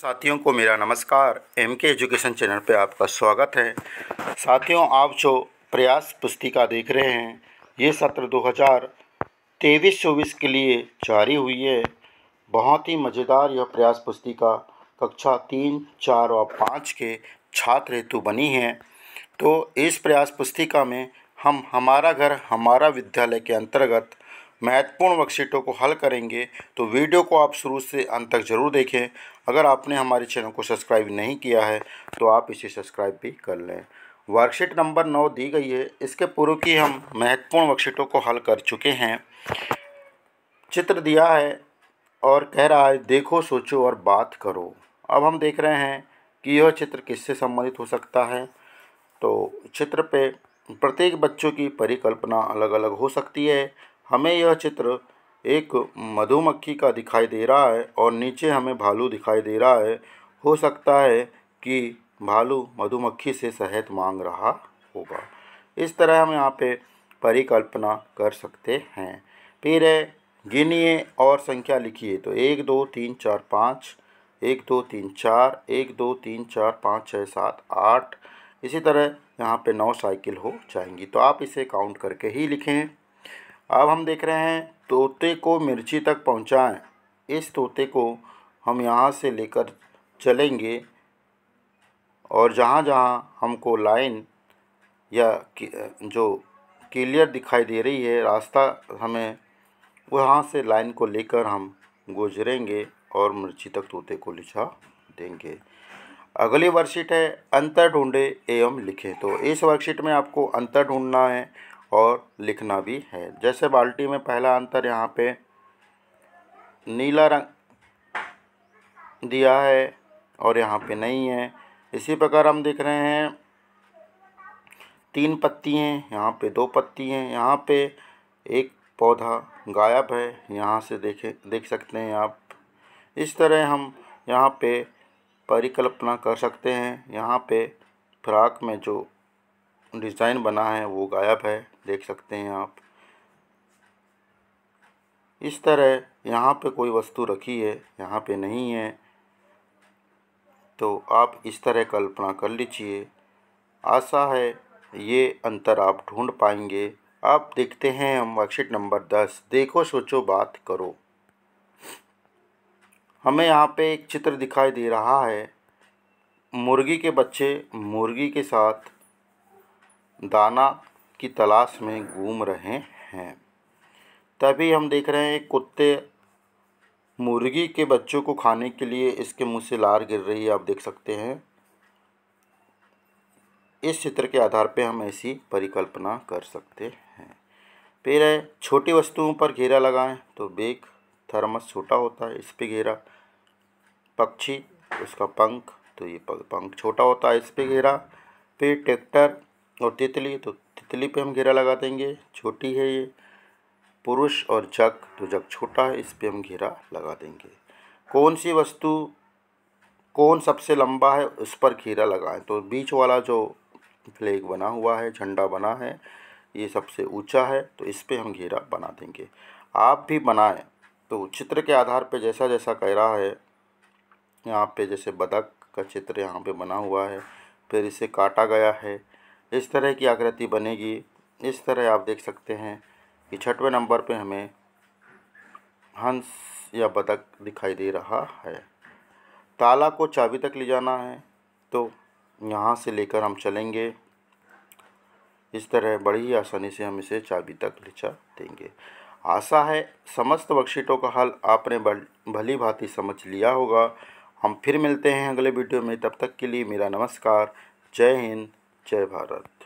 साथियों को मेरा नमस्कार एम के एजुकेशन चैनल पर आपका स्वागत है साथियों आप जो प्रयास पुस्तिका देख रहे हैं ये सत्र 2023 चौबीस के लिए जारी हुई है बहुत ही मज़ेदार यह प्रयास पुस्तिका कक्षा तीन चार और पाँच के छात्र हेतु बनी है तो इस प्रयास पुस्तिका में हम हमारा घर हमारा विद्यालय के अंतर्गत महत्वपूर्ण वर्कशीटों को हल करेंगे तो वीडियो को आप शुरू से अंत तक ज़रूर देखें अगर आपने हमारे चैनल को सब्सक्राइब नहीं किया है तो आप इसे सब्सक्राइब भी कर लें वर्कशीट नंबर नौ दी गई है इसके पूर्व की हम महत्वपूर्ण वर्कशीटों को हल कर चुके हैं चित्र दिया है और कह रहा है देखो सोचो और बात करो अब हम देख रहे हैं कि यह चित्र किससे संबंधित हो सकता है तो चित्र पे प्रत्येक बच्चों की परिकल्पना अलग अलग हो सकती है हमें यह चित्र एक मधुमक्खी का दिखाई दे रहा है और नीचे हमें भालू दिखाई दे रहा है हो सकता है कि भालू मधुमक्खी से शहद मांग रहा होगा इस तरह हम यहाँ पे परिकल्पना कर सकते हैं फिर है गिनिए और संख्या लिखिए तो एक दो तीन चार पाँच एक दो तीन चार एक दो तीन चार पाँच छः सात आठ इसी तरह यहाँ पे नौ साइकिल हो जाएंगी तो आप इसे काउंट करके ही लिखें अब हम देख रहे हैं तोते को मिर्ची तक पहुंचाएं इस तोते को हम यहाँ से लेकर चलेंगे और जहाँ जहाँ हमको लाइन या जो क्लियर दिखाई दे रही है रास्ता हमें वहाँ से लाइन को लेकर हम गुजरेंगे और मिर्ची तक तोते को लिछा देंगे अगली वर्कशीट है अंतर ढूंढे एवं लिखें तो इस वर्कशीट में आपको अंतर ढूंढना है और लिखना भी है जैसे बाल्टी में पहला अंतर यहाँ पे नीला रंग दिया है और यहाँ पे नहीं है इसी प्रकार हम देख रहे हैं तीन पत्ती हैं यहाँ पे दो पत्ती हैं यहाँ पे एक पौधा गायब है यहाँ से देखे देख सकते हैं आप इस तरह हम यहाँ पे परिकल्पना कर सकते हैं यहाँ पे फ्राक में जो डिज़ाइन बना है वो गायब है देख सकते हैं आप इस तरह यहाँ पे कोई वस्तु रखी है यहाँ पे नहीं है तो आप इस तरह कल्पना कर लीजिए आशा है ये अंतर आप ढूंढ पाएंगे आप देखते हैं हम वर्कशीट नंबर दस देखो सोचो बात करो हमें यहाँ पे एक चित्र दिखाई दे रहा है मुर्गी के बच्चे मुर्गी के साथ दाना की तलाश में घूम रहे हैं तभी हम देख रहे हैं कुत्ते मुर्गी के बच्चों को खाने के लिए इसके मुंह से लार गिर रही है आप देख सकते हैं इस चित्र के आधार पर हम ऐसी परिकल्पना कर सकते हैं फिर है छोटी वस्तुओं पर घेरा लगाएं तो बेग थर्मस छोटा होता है इस पे घेरा पक्षी उसका पंख तो ये पंख छोटा होता है इस पे घेरा फिर ट्रैक्टर और तितली तो तितली पे हम घेरा लगा देंगे छोटी है ये पुरुष और जग तो जग छोटा है इस पे हम घेरा लगा देंगे कौन सी वस्तु कौन सबसे लंबा है उस पर घेरा लगाएं तो बीच वाला जो फ्लैग बना हुआ है झंडा बना है ये सबसे ऊंचा है तो इस पर हम घेरा बना देंगे आप भी बनाएं तो चित्र के आधार पे जैसा जैसा कह रहा है यहाँ पे जैसे बदक का चित्र यहाँ पे बना हुआ है फिर इसे काटा गया है इस तरह की आकृति बनेगी इस तरह आप देख सकते हैं कि छठवें नंबर पे हमें हंस या बतख दिखाई दे रहा है ताला को चाबी तक ले जाना है तो यहाँ से लेकर हम चलेंगे इस तरह बड़ी ही आसानी से हम इसे चाबी तक ले जा देंगे आशा है समस्त वर्कशीटों का हल आपने भली भांति समझ लिया होगा हम फिर मिलते हैं अगले वीडियो में तब तक के लिए मेरा नमस्कार जय हिंद जय भारत